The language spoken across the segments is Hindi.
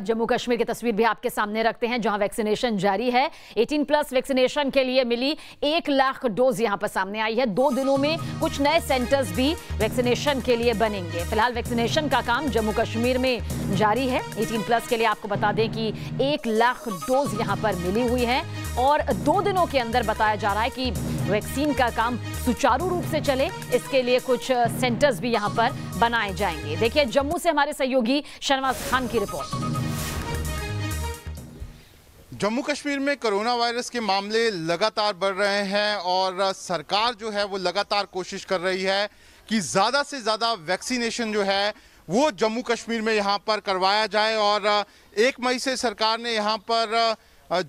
जम्मू कश्मीर की तस्वीर भी आपके सामने रखते हैं जहां वैक्सीनेशन जारी है 18 प्लस वैक्सीनेशन के लिए मिली एक लाख डोज यहां पर सामने आई है दो दिनों में कुछ नए सेंटर्स भी वैक्सीनेशन के लिए बनेंगे फिलहाल वैक्सीनेशन का काम जम्मू कश्मीर में जारी है 18 प्लस के लिए आपको बता दें कि एक लाख डोज यहाँ पर मिली हुई है और दो दिनों के अंदर बताया जा रहा है कि वैक्सीन का काम सुचारू रूप से चले इसके लिए कुछ सेंटर्स भी यहाँ पर बनाए जाएंगे देखिए जम्मू से हमारे सहयोगी शनवाज खान की रिपोर्ट जम्मू कश्मीर में कोरोना वायरस के मामले लगातार बढ़ रहे हैं और सरकार जो है वो लगातार कोशिश कर रही है कि ज़्यादा से ज़्यादा वैक्सीनेशन जो है वो जम्मू कश्मीर में यहाँ पर करवाया जाए और एक मई से सरकार ने यहाँ पर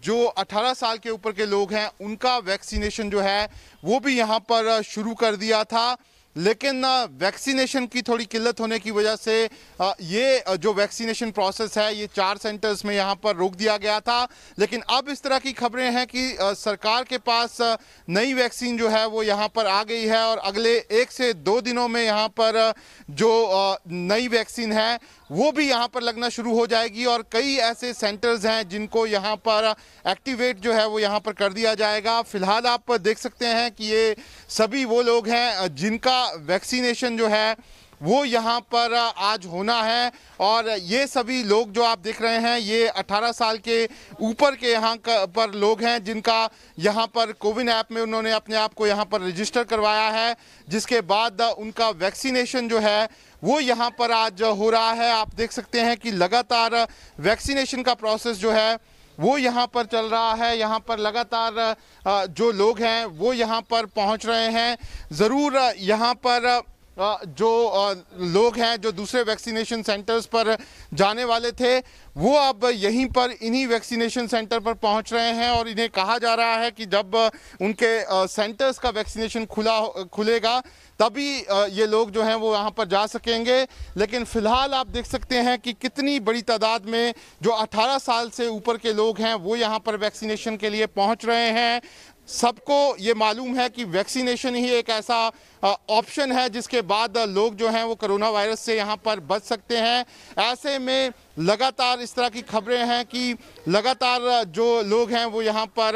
जो 18 साल के ऊपर के लोग हैं उनका वैक्सीनेशन जो है वो भी यहाँ पर शुरू कर दिया था लेकिन वैक्सीनेशन की थोड़ी किल्लत होने की वजह से ये जो वैक्सीनेशन प्रोसेस है ये चार सेंटर्स में यहाँ पर रोक दिया गया था लेकिन अब इस तरह की खबरें हैं कि सरकार के पास नई वैक्सीन जो है वो यहाँ पर आ गई है और अगले एक से दो दिनों में यहाँ पर जो नई वैक्सीन है वो भी यहाँ पर लगना शुरू हो जाएगी और कई ऐसे सेंटर्स हैं जिनको यहाँ पर एक्टिवेट जो है वो यहाँ पर कर दिया जाएगा फिलहाल आप देख सकते हैं कि ये सभी वो लोग हैं जिनका वैक्सीनेशन जो है वो यहाँ पर आज होना है और ये सभी लोग जो आप देख रहे हैं ये 18 साल के ऊपर के यहाँ पर लोग हैं जिनका यहाँ पर कोविन ऐप में उन्होंने अपने आप को यहाँ पर रजिस्टर करवाया है जिसके बाद उनका वैक्सीनेशन जो है वो यहाँ पर आज हो रहा है आप देख सकते हैं कि लगातार वैक्सीनेशन का प्रोसेस जो है वो यहाँ पर चल रहा है यहाँ पर लगातार जो लोग हैं वो यहाँ पर पहुँच रहे हैं ज़रूर यहाँ पर जो लोग हैं जो दूसरे वैक्सीनेशन सेंटर्स पर जाने वाले थे वो अब यहीं पर इन्हीं वैक्सीनेशन सेंटर पर पहुंच रहे हैं और इन्हें कहा जा रहा है कि जब उनके सेंटर्स का वैक्सीनेशन खुला खुलेगा तभी ये लोग जो हैं वो यहाँ पर जा सकेंगे लेकिन फ़िलहाल आप देख सकते हैं कि कितनी बड़ी तादाद में जो 18 साल से ऊपर के लोग हैं वो यहाँ पर वैक्सीनेशन के लिए पहुँच रहे हैं सबको ये मालूम है कि वैक्सीनेशन ही एक ऐसा ऑप्शन है जिसके बाद लोग जो हैं वो कोरोना वायरस से यहाँ पर बच सकते हैं ऐसे में लगातार इस तरह की खबरें हैं कि लगातार जो लोग हैं वो यहाँ पर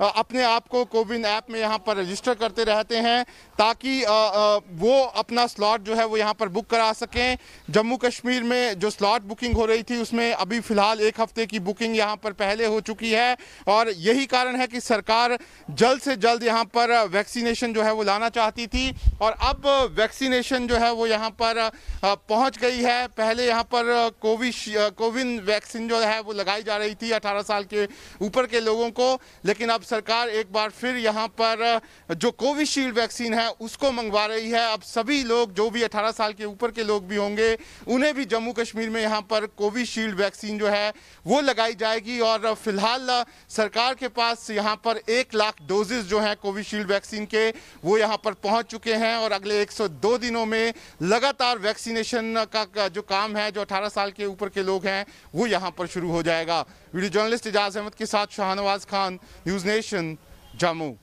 अपने आप को कोविन ऐप में यहाँ पर रजिस्टर करते रहते हैं ताकि वो अपना स्लॉट जो है वो यहाँ पर बुक करा सकें जम्मू कश्मीर में जो स्लॉट बुकिंग हो रही थी उसमें अभी फ़िलहाल एक हफ़्ते की बुकिंग यहाँ पर पहले हो चुकी है और यही कारण है कि सरकार जल्द से जल्द यहाँ पर वैक्सीनेशन जो है वो लाना चाहती थी और अब वैक्सीनेशन जो है वो यहाँ पर पहुँच गई है पहले यहाँ पर कोविश कोविन वैक्सीन जो है वो लगाई जा रही थी 18 साल के ऊपर के लोगों को लेकिन अब सरकार एक बार फिर यहाँ पर जो कोविशील्ड वैक्सीन है उसको मंगवा रही है अब सभी लोग जो भी 18 साल के ऊपर के लोग भी होंगे उन्हें भी जम्मू कश्मीर में यहाँ पर कोविशील्ड वैक्सीन जो है वो लगाई जाएगी और फिलहाल सरकार के पास यहाँ पर एक लाख डोजेज जो हैं कोविशील्ड वैक्सीन के वो यहाँ पर पहुँच चुके हैं हैं और अगले 102 दिनों में लगातार वैक्सीनेशन का जो काम है जो 18 साल के ऊपर के लोग हैं वो यहाँ पर शुरू हो जाएगा वीडियो जर्नलिस्ट एजाज अहमद के साथ शाहनवाज खान न्यूज़ नेशन जम्मू